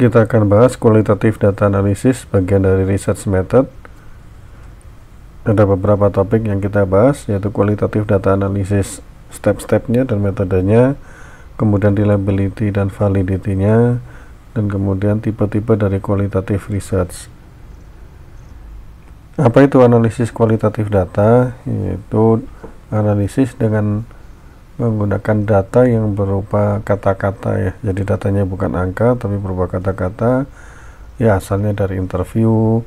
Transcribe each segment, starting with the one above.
kita akan bahas kualitatif data analisis bagian dari research method ada beberapa topik yang kita bahas yaitu kualitatif data analisis step-stepnya dan metodenya kemudian reliability dan validity-nya dan kemudian tipe-tipe dari kualitatif research apa itu analisis kualitatif data yaitu analisis dengan menggunakan data yang berupa kata-kata ya jadi datanya bukan angka tapi berupa kata-kata ya asalnya dari interview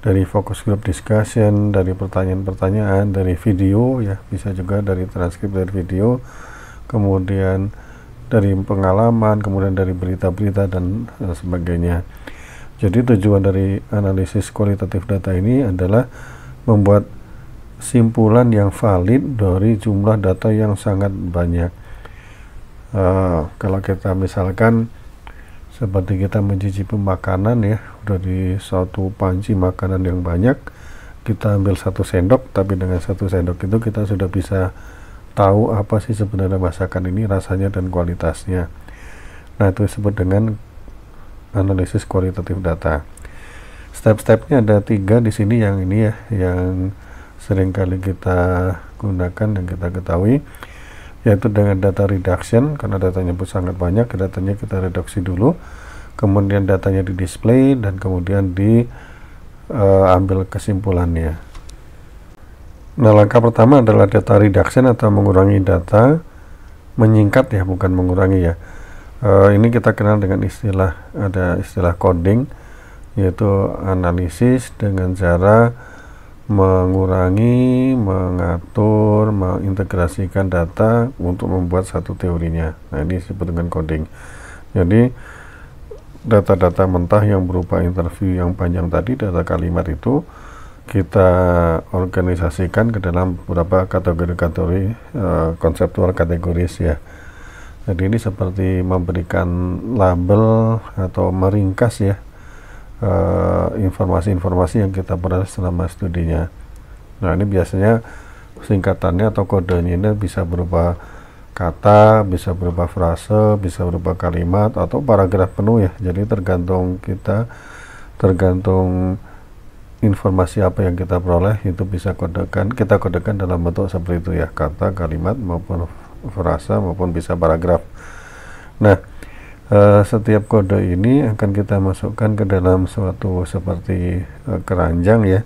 dari focus group discussion dari pertanyaan-pertanyaan dari video ya bisa juga dari transkrip dari video kemudian dari pengalaman kemudian dari berita-berita dan eh, sebagainya jadi tujuan dari analisis kualitatif data ini adalah membuat simpulan yang valid dari jumlah data yang sangat banyak. Uh, kalau kita misalkan seperti kita mencicipi makanan ya, udah di satu panci makanan yang banyak, kita ambil satu sendok, tapi dengan satu sendok itu kita sudah bisa tahu apa sih sebenarnya masakan ini rasanya dan kualitasnya. Nah itu disebut dengan analisis kualitatif data. Step-stepnya ada tiga di sini yang ini ya, yang seringkali kita gunakan dan kita ketahui yaitu dengan data reduction karena datanya pun sangat banyak datanya kita reduksi dulu kemudian datanya di display dan kemudian di uh, ambil kesimpulannya nah langkah pertama adalah data reduction atau mengurangi data menyingkat ya bukan mengurangi ya uh, ini kita kenal dengan istilah ada istilah coding yaitu analisis dengan cara mengurangi, mengatur, mengintegrasikan data untuk membuat satu teorinya. Nah, ini disebut dengan coding. Jadi, data-data mentah yang berupa interview yang panjang tadi, data kalimat itu kita organisasikan ke dalam beberapa kategori-kategori eh, konseptual kategoris ya. Jadi ini seperti memberikan label atau meringkas ya Eh, informasi-informasi uh, yang kita peroleh selama studinya. Nah ini biasanya singkatannya atau kodenya ini bisa berupa kata, bisa berupa frase, bisa berupa kalimat atau paragraf penuh ya. Jadi tergantung kita, tergantung informasi apa yang kita peroleh itu bisa kodekan, kita kodekan dalam bentuk seperti itu ya, kata, kalimat maupun frasa maupun bisa paragraf. Nah, Eh, setiap kode ini akan kita masukkan ke dalam suatu seperti eh, keranjang ya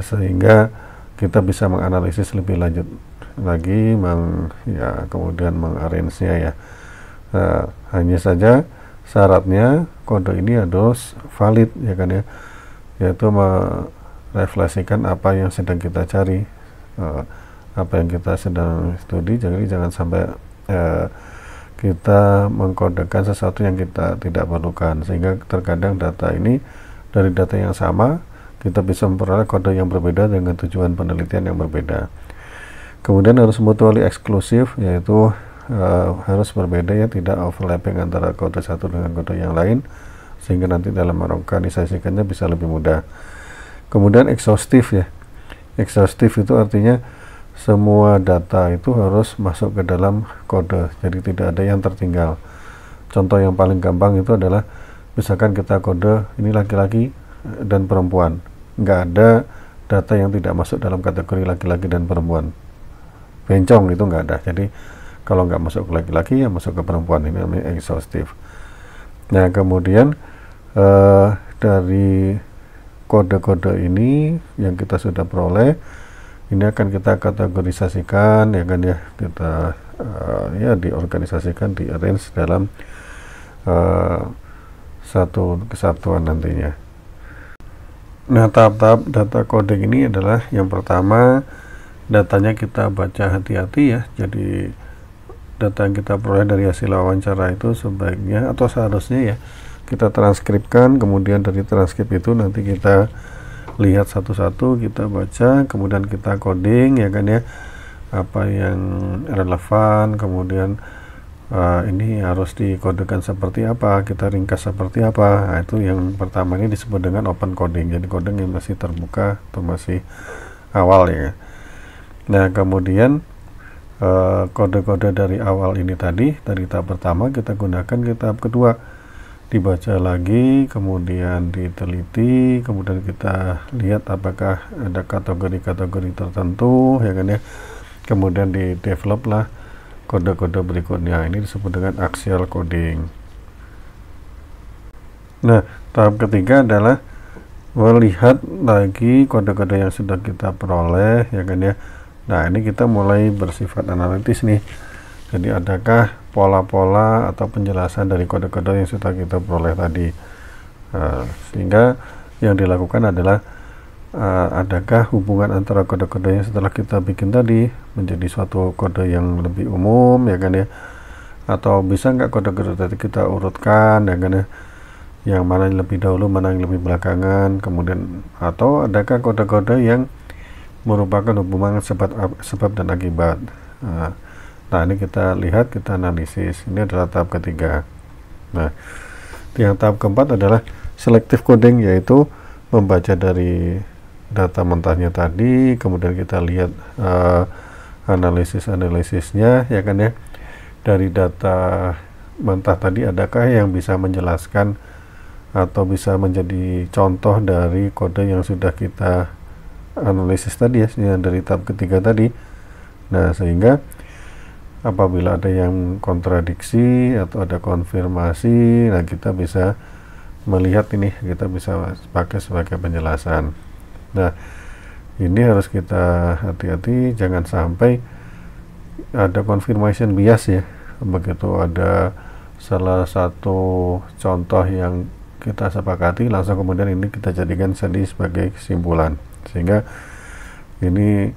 sehingga kita bisa menganalisis lebih lanjut lagi meng ya kemudian mengarrange-nya ya uh, hanya saja syaratnya kode ini harus valid ya kan ya yaitu merefleksikan apa yang sedang kita cari apa yang kita sedang studi jadi jangan sampai uh, kita mengkodekan sesuatu yang kita tidak perlukan sehingga terkadang data ini dari data yang sama kita bisa memperoleh kode yang berbeda dengan tujuan penelitian yang berbeda kemudian harus mutually eksklusif yaitu uh, harus berbeda ya tidak overlapping antara kode satu dengan kode yang lain sehingga nanti dalam merokanisasikannya bisa lebih mudah kemudian ekshaustif ya ekshaustif itu artinya semua data itu harus masuk ke dalam kode jadi tidak ada yang tertinggal contoh yang paling gampang itu adalah misalkan kita kode ini laki-laki dan perempuan nggak ada data yang tidak masuk dalam kategori laki-laki dan perempuan bencong itu nggak ada jadi kalau nggak masuk ke laki-laki ya masuk ke perempuan ini namanya exhaustive nah kemudian eh, dari kode-kode ini yang kita sudah peroleh ini akan kita kategorisasikan ya kan ya kita uh, ya diorganisasikan di arrange dalam uh, satu kesatuan nantinya nah tahap-tahap data coding ini adalah yang pertama datanya kita baca hati-hati ya jadi data yang kita peroleh dari hasil wawancara itu sebaiknya atau seharusnya ya kita transkripkan kemudian dari transkrip itu nanti kita lihat satu-satu kita baca kemudian kita coding ya kan ya apa yang relevan kemudian uh, ini harus dikodekan seperti apa, kita ringkas seperti apa. Nah, itu yang pertama ini disebut dengan open coding. Jadi coding yang masih terbuka atau masih awal ya. Nah, kemudian eh, kode-kode uh, dari awal ini tadi dari tahap pertama kita gunakan ke tahap kedua dibaca lagi, kemudian diteliti, kemudian kita lihat apakah ada kategori-kategori tertentu, ya kan ya. Kemudian di develop lah kode-kode berikutnya. Ini disebut dengan axial coding. Nah, tahap ketiga adalah melihat lagi kode-kode yang sudah kita peroleh, ya kan ya. Nah, ini kita mulai bersifat analitis nih. Jadi adakah pola-pola atau penjelasan dari kode-kode yang sudah kita peroleh tadi. Uh, sehingga yang dilakukan adalah uh, adakah hubungan antara kode-kode yang setelah kita bikin tadi menjadi suatu kode yang lebih umum ya kan ya atau bisa nggak kode-kode tadi kita urutkan ya kan ya yang mana yang lebih dahulu mana yang lebih belakangan kemudian atau adakah kode-kode yang merupakan hubungan sebab sebab dan akibat uh, Nah, ini kita lihat, kita analisis. Ini adalah tahap ketiga. Nah, yang tahap keempat adalah selective coding, yaitu membaca dari data mentahnya tadi, kemudian kita lihat uh, analisis-analisisnya, ya kan ya. Dari data mentah tadi, adakah yang bisa menjelaskan atau bisa menjadi contoh dari kode yang sudah kita analisis tadi ya, dari tahap ketiga tadi. Nah, sehingga apabila ada yang kontradiksi atau ada konfirmasi nah kita bisa melihat ini kita bisa pakai sebagai penjelasan nah ini harus kita hati-hati jangan sampai ada confirmation bias ya begitu ada salah satu contoh yang kita sepakati langsung kemudian ini kita jadikan sendiri sebagai kesimpulan sehingga ini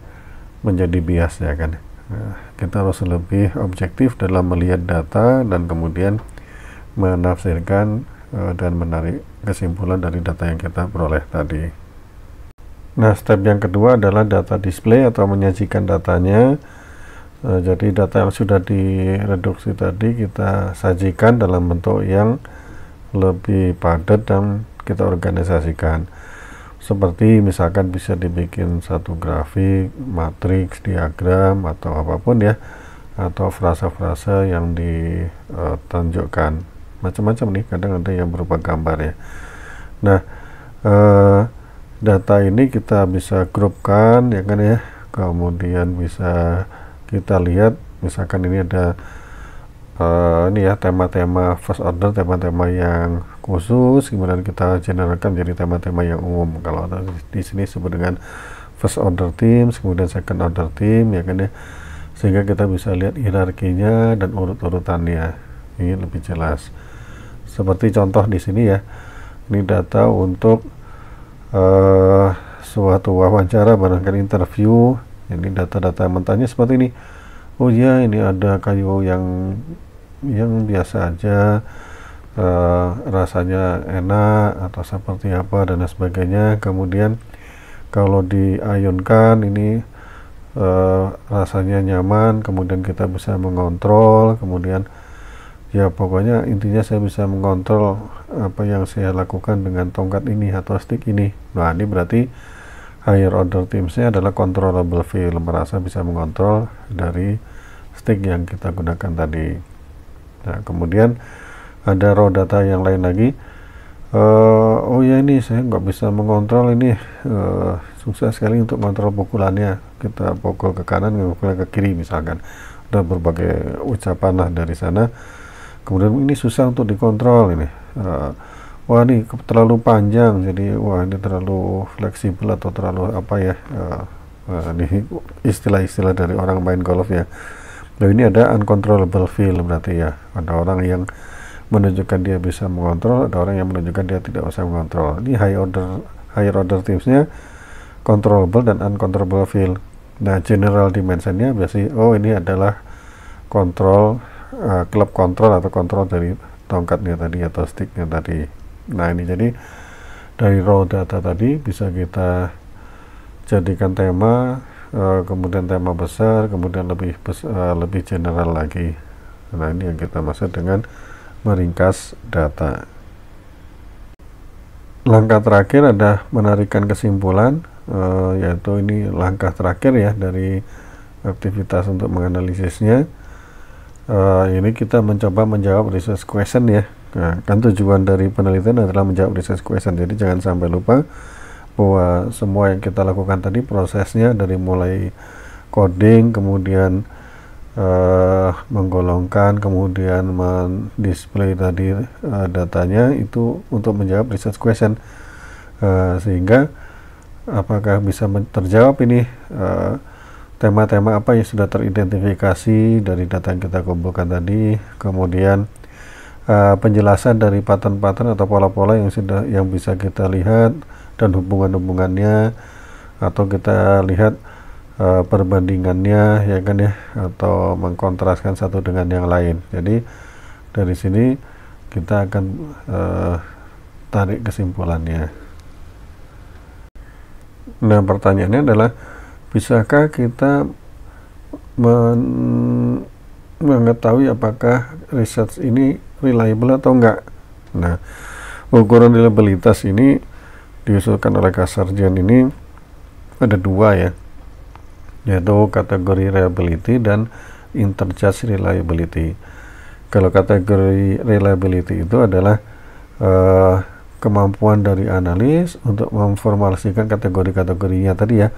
menjadi bias ya kan kita harus lebih objektif dalam melihat data dan kemudian menafsirkan eh, dan menarik kesimpulan dari data yang kita peroleh tadi. Nah, step yang kedua adalah data display atau menyajikan datanya. Eh, jadi data yang sudah direduksi tadi kita sajikan dalam bentuk yang lebih padat dan kita organisasikan seperti misalkan bisa dibikin satu grafik, matriks, diagram atau apapun ya atau frasa-frasa yang ditunjukkan macam-macam nih kadang ada yang berupa gambar ya nah eh, data ini kita bisa grupkan ya kan ya kemudian bisa kita lihat misalkan ini ada eh, ini ya tema-tema first order tema-tema yang khusus kemudian kita generalkan jadi tema-tema yang umum kalau di sini sebut dengan first order team, kemudian second order team ya kan ya sehingga kita bisa lihat hierarkinya dan urut-urutannya ini lebih jelas seperti contoh di sini ya ini data untuk uh, suatu wawancara barangkali interview ini data-data mentahnya seperti ini oh ya ini ada kayu yang yang biasa aja Eh, rasanya enak atau seperti apa dan sebagainya kemudian kalau diayunkan ini uh, rasanya nyaman kemudian kita bisa mengontrol kemudian ya pokoknya intinya saya bisa mengontrol apa yang saya lakukan dengan tongkat ini atau stick ini nah ini berarti higher order teamsnya adalah controllable feel merasa bisa mengontrol dari stick yang kita gunakan tadi nah kemudian ada raw data yang lain lagi uh, oh ya ini saya nggak bisa mengontrol ini uh, susah sekali untuk mengontrol pukulannya kita pukul ke kanan pukul ke kiri misalkan ada berbagai ucapan lah dari sana kemudian ini susah untuk dikontrol ini uh, wah ini terlalu panjang jadi wah ini terlalu fleksibel atau terlalu apa ya uh, ini istilah-istilah dari orang main golf ya nah ini ada uncontrollable feel berarti ya ada orang yang menunjukkan dia bisa mengontrol, ada orang yang menunjukkan dia tidak bisa mengontrol. Ini high order high order tipsnya controllable dan uncontrollable field. Nah, general dimensionnya biasanya oh ini adalah kontrol uh, eh, klub kontrol atau kontrol dari tongkatnya tadi atau sticknya tadi. Nah, ini jadi dari raw data tadi bisa kita jadikan tema uh, kemudian tema besar, kemudian lebih uh, lebih general lagi. Nah, ini yang kita maksud dengan meringkas data. Langkah terakhir ada menarikan kesimpulan, e, yaitu ini langkah terakhir ya dari aktivitas untuk menganalisisnya. E, ini kita mencoba menjawab research question ya. Nah, kan tujuan dari penelitian adalah menjawab research question, jadi jangan sampai lupa bahwa semua yang kita lakukan tadi prosesnya dari mulai coding kemudian uh, menggolongkan kemudian mendisplay tadi uh, datanya itu untuk menjawab research question uh, sehingga apakah bisa terjawab ini uh, tema-tema apa yang sudah teridentifikasi dari data yang kita kumpulkan tadi kemudian uh, penjelasan dari pattern-pattern atau pola-pola yang sudah yang bisa kita lihat dan hubungan-hubungannya atau kita lihat Eh, perbandingannya ya kan ya atau mengkontraskan satu dengan yang lain jadi dari sini kita akan uh, tarik kesimpulannya nah pertanyaannya adalah bisakah kita men mengetahui apakah research ini reliable atau enggak nah ukuran reliabilitas ini diusulkan oleh Kasarjian ini ada dua ya yaitu kategori reliability dan interchange reliability. Kalau kategori reliability itu adalah uh, kemampuan dari analis untuk memformulasikan kategori-kategorinya tadi ya.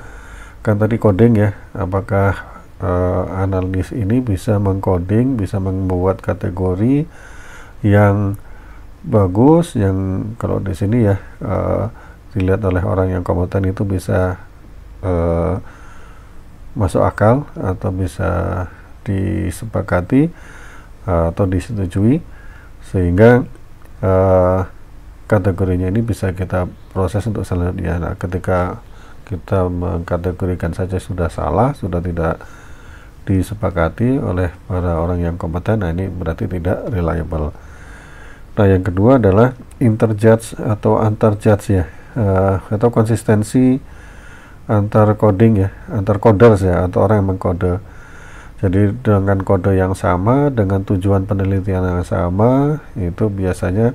Kan tadi coding ya, apakah uh, analis ini bisa mengcoding, bisa membuat kategori yang bagus yang kalau di sini ya uh, dilihat oleh orang yang kompeten itu bisa uh, masuk akal atau bisa disepakati eh, atau disetujui sehingga uh, kategorinya ini bisa kita proses untuk selanjutnya nah, ketika kita mengkategorikan saja sudah salah sudah tidak disepakati oleh para orang yang kompeten, nah ini berarti tidak reliable. Nah yang kedua adalah interjudge atau antarjudge ya, uh, atau konsistensi antar coding ya, antar coders ya, atau orang yang mengkode. Jadi dengan kode yang sama, dengan tujuan penelitian yang sama, itu biasanya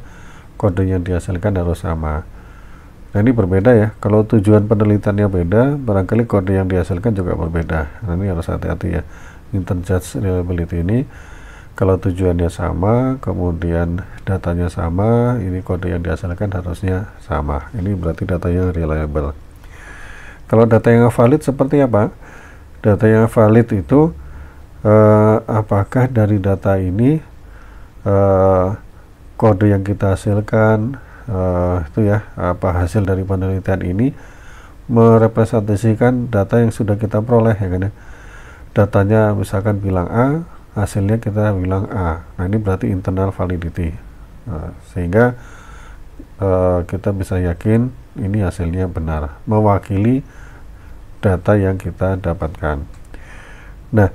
kode yang dihasilkan harus sama. Nah ini berbeda ya, kalau tujuan penelitiannya beda, barangkali kode yang dihasilkan juga berbeda. Nah ini harus hati-hati ya, interjudge reliability ini. Kalau tujuannya sama, kemudian datanya sama, ini kode yang dihasilkan harusnya sama. Ini berarti datanya reliable. Kalau data yang valid seperti apa? Data yang valid itu eh, apakah dari data ini eh, kode yang kita hasilkan eh, itu ya apa hasil dari penelitian ini merepresentasikan data yang sudah kita peroleh ya kan ya? Datanya misalkan bilang A, hasilnya kita bilang A. Nah ini berarti internal validity. Nah, sehingga uh, kita bisa yakin ini hasilnya benar, mewakili data yang kita dapatkan. Nah,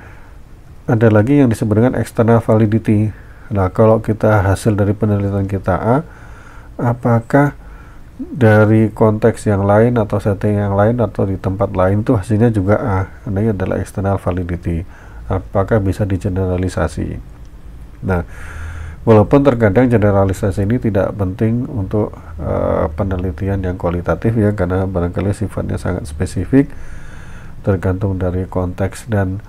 ada lagi yang disebut dengan external validity. Nah, kalau kita hasil dari penelitian kita A, apakah dari konteks yang lain atau setting yang lain atau di tempat lain itu hasilnya juga A. Ini adalah external validity. Apakah bisa digeneralisasi? Nah, Walaupun terkadang generalisasi ini tidak penting untuk uh, penelitian yang kualitatif ya karena barangkali sifatnya sangat spesifik tergantung dari konteks dan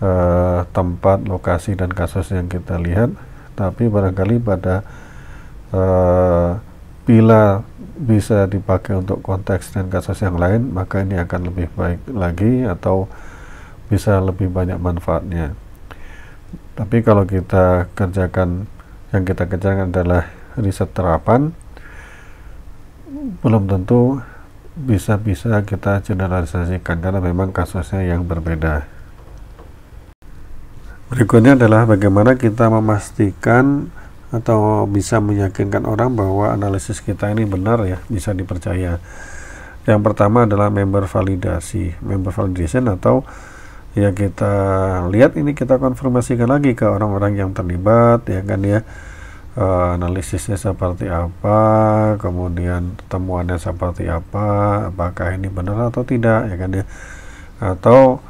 uh, tempat, lokasi dan kasus yang kita lihat. Tapi barangkali pada uh, bila bisa dipakai untuk konteks dan kasus yang lain, maka ini akan lebih baik lagi atau bisa lebih banyak manfaatnya. Tapi kalau kita kerjakan yang kita kejar adalah riset terapan belum tentu bisa-bisa kita generalisasikan karena memang kasusnya yang berbeda berikutnya adalah bagaimana kita memastikan atau bisa meyakinkan orang bahwa analisis kita ini benar ya bisa dipercaya yang pertama adalah member validasi member validation atau ya kita lihat ini kita konfirmasikan lagi ke orang-orang yang terlibat ya kan ya e, analisisnya seperti apa kemudian temuannya seperti apa apakah ini benar atau tidak ya kan ya atau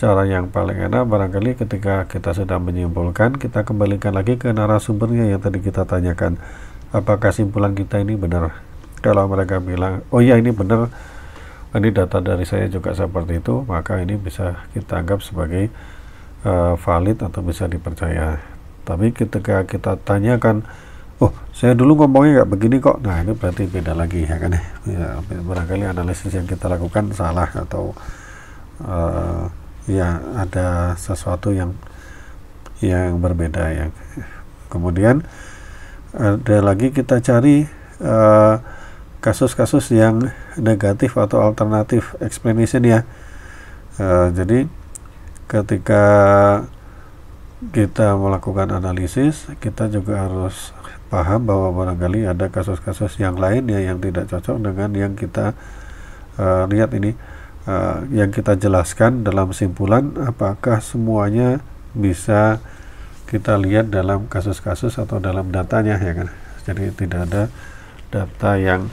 cara yang paling enak barangkali ketika kita sudah menyimpulkan kita kembalikan lagi ke narasumbernya yang tadi kita tanyakan apakah simpulan kita ini benar kalau mereka bilang oh ya ini benar Tadi data dari saya juga seperti itu, maka ini bisa kita anggap sebagai uh, valid atau bisa dipercaya. Tapi ketika kita tanyakan, oh saya dulu ngomongnya nggak begini kok, nah ini berarti beda lagi ya kan? Ya, barangkali analisis yang kita lakukan salah atau uh, ya ada sesuatu yang yang berbeda yang Kemudian ada lagi kita cari uh, kasus-kasus yang negatif atau alternatif explanation ya uh, jadi ketika kita melakukan analisis kita juga harus paham bahwa barangkali ada kasus-kasus yang lain ya yang tidak cocok dengan yang kita uh, lihat ini uh, yang kita jelaskan dalam simpulan apakah semuanya bisa kita lihat dalam kasus-kasus atau dalam datanya ya kan jadi tidak ada data yang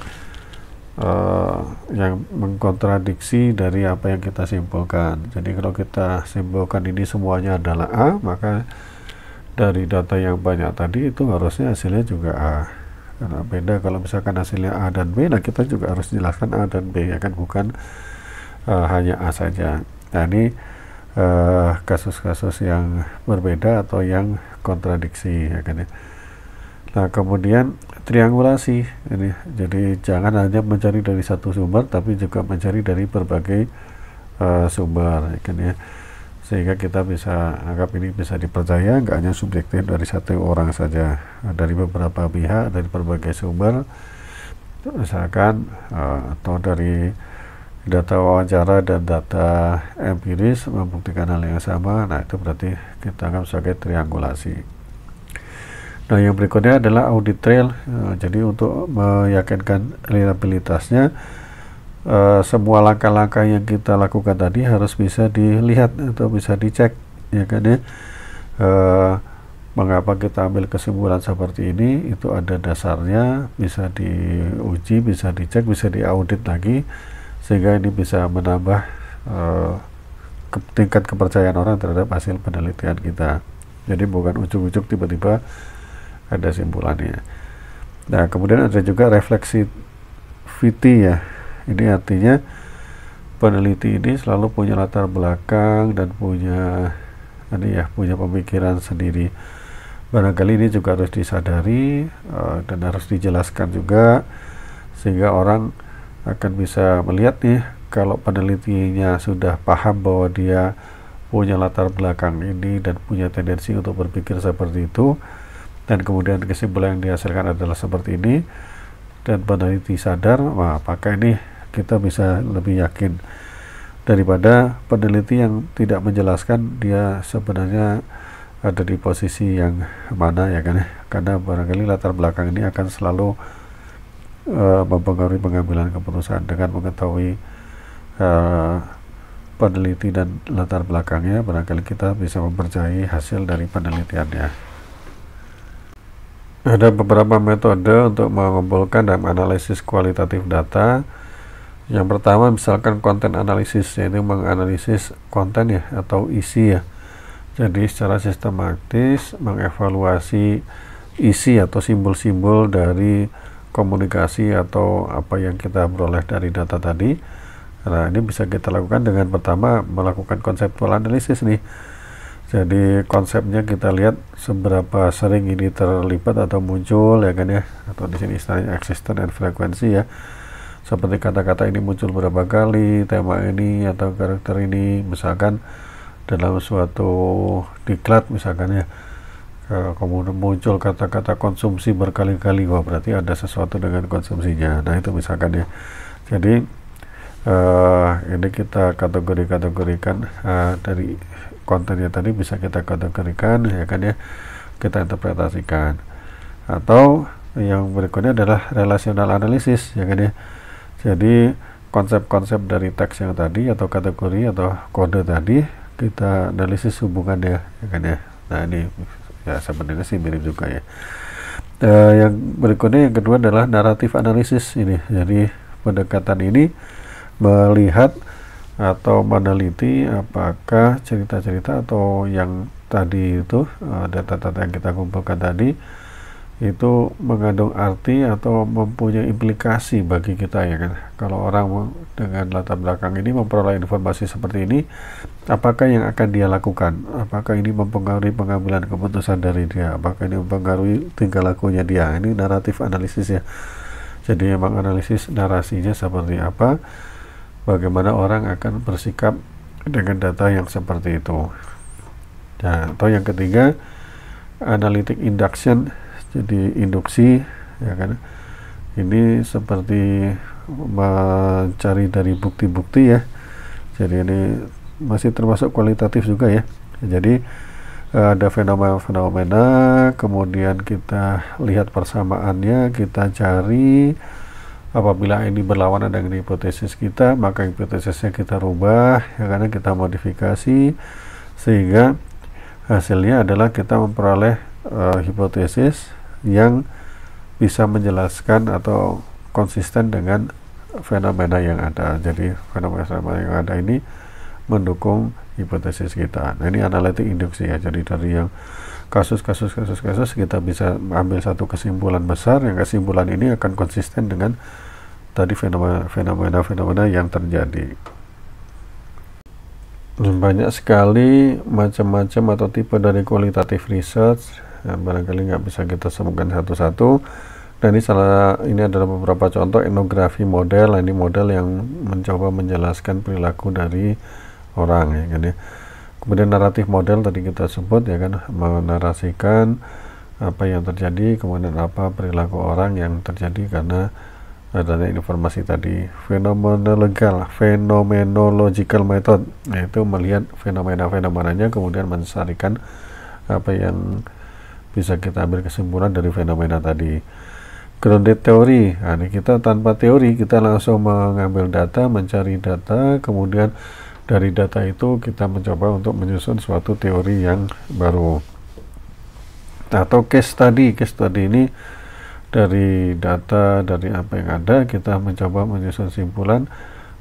uh, yang mengkontradiksi dari apa yang kita simpulkan. Jadi kalau kita simpulkan ini semuanya adalah A, maka dari data yang banyak tadi itu harusnya hasilnya juga A. Karena beda kalau misalkan hasilnya A dan B, nah kita juga harus jelaskan A dan B ya kan bukan uh, hanya A saja. Nah ini eh, kasus-kasus uh, yang berbeda atau yang kontradiksi ya kan ya. Nah kemudian triangulasi ini. Jadi jangan hanya mencari dari satu sumber tapi juga mencari dari berbagai uh, sumber kan ya. Sehingga kita bisa anggap ini bisa dipercaya nggak hanya subjektif dari satu orang saja, dari beberapa pihak, dari berbagai sumber misalkan uh, atau dari data wawancara dan data empiris membuktikan hal yang sama, nah itu berarti kita anggap sebagai triangulasi. Nah, yang berikutnya adalah audit trail. Uh, jadi untuk meyakinkan reliabilitasnya, uh, eh, semua langkah-langkah yang kita lakukan tadi harus bisa dilihat atau bisa dicek, ya kan ya. Uh, mengapa kita ambil kesimpulan seperti ini? Itu ada dasarnya, bisa diuji, bisa dicek, bisa diaudit lagi, sehingga ini bisa menambah tingkat kepercayaan orang terhadap hasil penelitian kita. Jadi bukan ujuk-ujuk tiba-tiba ada simpulannya nah kemudian ada juga refleksi VT ya ini artinya peneliti ini selalu punya latar belakang dan punya ini ya punya pemikiran sendiri barangkali ini juga harus disadari uh, dan harus dijelaskan juga sehingga orang akan bisa melihat nih kalau penelitinya sudah paham bahwa dia punya latar belakang ini dan punya tendensi untuk berpikir seperti itu dan kemudian kesimpulan yang dihasilkan adalah seperti ini dan peneliti sadar wah pakai ini kita bisa lebih yakin daripada peneliti yang tidak menjelaskan dia sebenarnya ada di posisi yang mana ya kan karena barangkali latar belakang ini akan selalu uh, mempengaruhi pengambilan keputusan dengan mengetahui uh, peneliti dan latar belakangnya barangkali kita bisa mempercayai hasil dari penelitiannya ada beberapa metode untuk mengumpulkan dan analisis kualitatif data. Yang pertama misalkan konten analisis yaitu menganalisis konten ya atau isi ya. Jadi secara sistematis mengevaluasi isi atau simbol-simbol dari komunikasi atau apa yang kita peroleh dari data tadi. Nah, ini bisa kita lakukan dengan pertama melakukan konseptual analisis nih jadi konsepnya kita lihat seberapa sering ini terlibat atau muncul ya kan ya atau di sini istilahnya existence and frequency ya. Seperti kata-kata ini muncul berapa kali, tema ini atau karakter ini misalkan dalam suatu diklat misalkan ya kemudian muncul kata-kata konsumsi berkali-kali wah berarti ada sesuatu dengan konsumsinya nah itu misalkan ya jadi uh, ini kita kategori-kategorikan uh, dari kontennya tadi bisa kita kategorikan ya kan ya kita interpretasikan atau yang berikutnya adalah relasional analisis ya kan ya jadi konsep-konsep dari teks yang tadi atau kategori atau kode tadi kita analisis hubungannya ya kan ya nah ini ya sebenarnya sih mirip juga ya e, yang berikutnya yang kedua adalah naratif analisis ini jadi pendekatan ini melihat atau meneliti apakah cerita-cerita atau yang tadi itu eh, data-data yang kita kumpulkan tadi itu mengandung arti atau mempunyai implikasi bagi kita ya kan kalau orang dengan latar belakang ini memperoleh informasi seperti ini apakah yang akan dia lakukan apakah ini mempengaruhi pengambilan keputusan dari dia apakah ini mempengaruhi tingkah lakunya dia ini naratif analisis ya jadi memang analisis narasinya seperti apa bagaimana orang akan bersikap dengan data yang seperti itu. Nah, atau yang ketiga, analytic induction, jadi induksi, ya kan? Ini seperti mencari dari bukti-bukti ya. Jadi ini masih termasuk kualitatif juga ya. Jadi ada fenomena-fenomena, kemudian kita lihat persamaannya, kita cari apabila ini berlawanan dengan hipotesis kita maka hipotesisnya kita rubah ya karena kita modifikasi sehingga hasilnya adalah kita memperoleh uh, hipotesis yang bisa menjelaskan atau konsisten dengan fenomena yang ada jadi fenomena yang ada ini mendukung hipotesis kita nah ini analitik induksi ya jadi dari yang kasus-kasus kasus-kasus kita bisa ambil satu kesimpulan besar yang kesimpulan ini akan konsisten dengan tadi fenomena-fenomena yang terjadi banyak sekali macam-macam atau tipe dari kualitatif research yang barangkali nggak bisa kita sebutkan satu-satu dan ini salah ini adalah beberapa contoh etnografi model nah, ini model yang mencoba menjelaskan perilaku dari orang ya kan ya kemudian naratif model tadi kita sebut ya kan menarasikan apa yang terjadi kemudian apa perilaku orang yang terjadi karena adanya eh, informasi tadi fenomenological method yaitu melihat fenomena-fenomenanya kemudian mensarikan apa yang bisa kita ambil kesimpulan dari fenomena tadi grounded teori nah, ini kita tanpa teori kita langsung mengambil data mencari data kemudian dari data itu kita mencoba untuk menyusun suatu teori yang baru atau case study case study ini dari data dari apa yang ada kita mencoba menyusun simpulan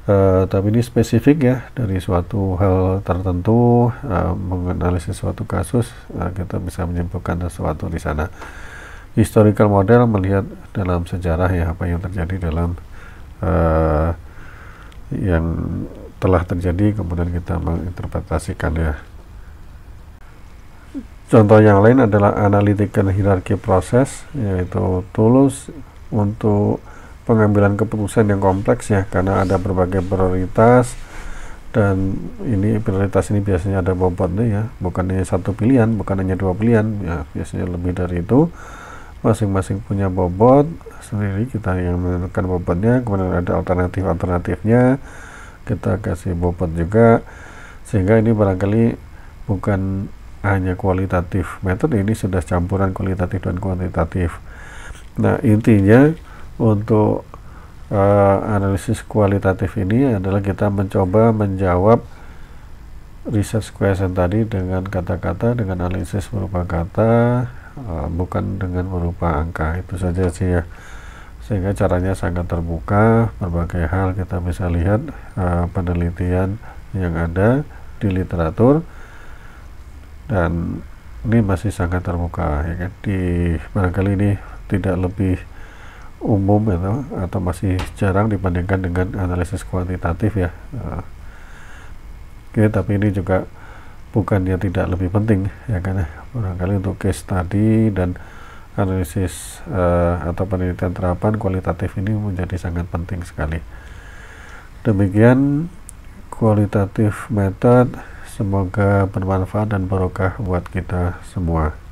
uh, tapi ini spesifik ya dari suatu hal tertentu uh, menganalisis suatu kasus uh, kita bisa menyimpulkan sesuatu di sana historical model melihat dalam sejarah ya apa yang terjadi dalam uh, yang telah terjadi kemudian kita menginterpretasikan ya Contoh yang lain adalah analitikan hierarki proses yaitu tulus untuk pengambilan keputusan yang kompleks ya karena ada berbagai prioritas dan ini prioritas ini biasanya ada bobotnya ya bukan hanya satu pilihan bukan hanya dua pilihan ya biasanya lebih dari itu masing-masing punya bobot sendiri kita yang menentukan bobotnya kemudian ada alternatif alternatifnya kita kasih bobot juga sehingga ini barangkali bukan hanya kualitatif metode ini sudah campuran kualitatif dan kuantitatif nah intinya untuk uh, analisis kualitatif ini adalah kita mencoba menjawab research question tadi dengan kata-kata dengan analisis berupa kata uh, bukan dengan berupa angka itu saja sih ya sehingga caranya sangat terbuka berbagai hal kita bisa lihat uh, penelitian yang ada di literatur dan ini masih sangat terbuka ya kan di barangkali ini tidak lebih umum atau, ya atau masih jarang dibandingkan dengan analisis kuantitatif ya uh, oke okay, tapi ini juga bukannya tidak lebih penting ya kan barangkali untuk case study dan analisis uh, atau penelitian terapan kualitatif ini menjadi sangat penting sekali. Demikian kualitatif method semoga bermanfaat dan barokah buat kita semua.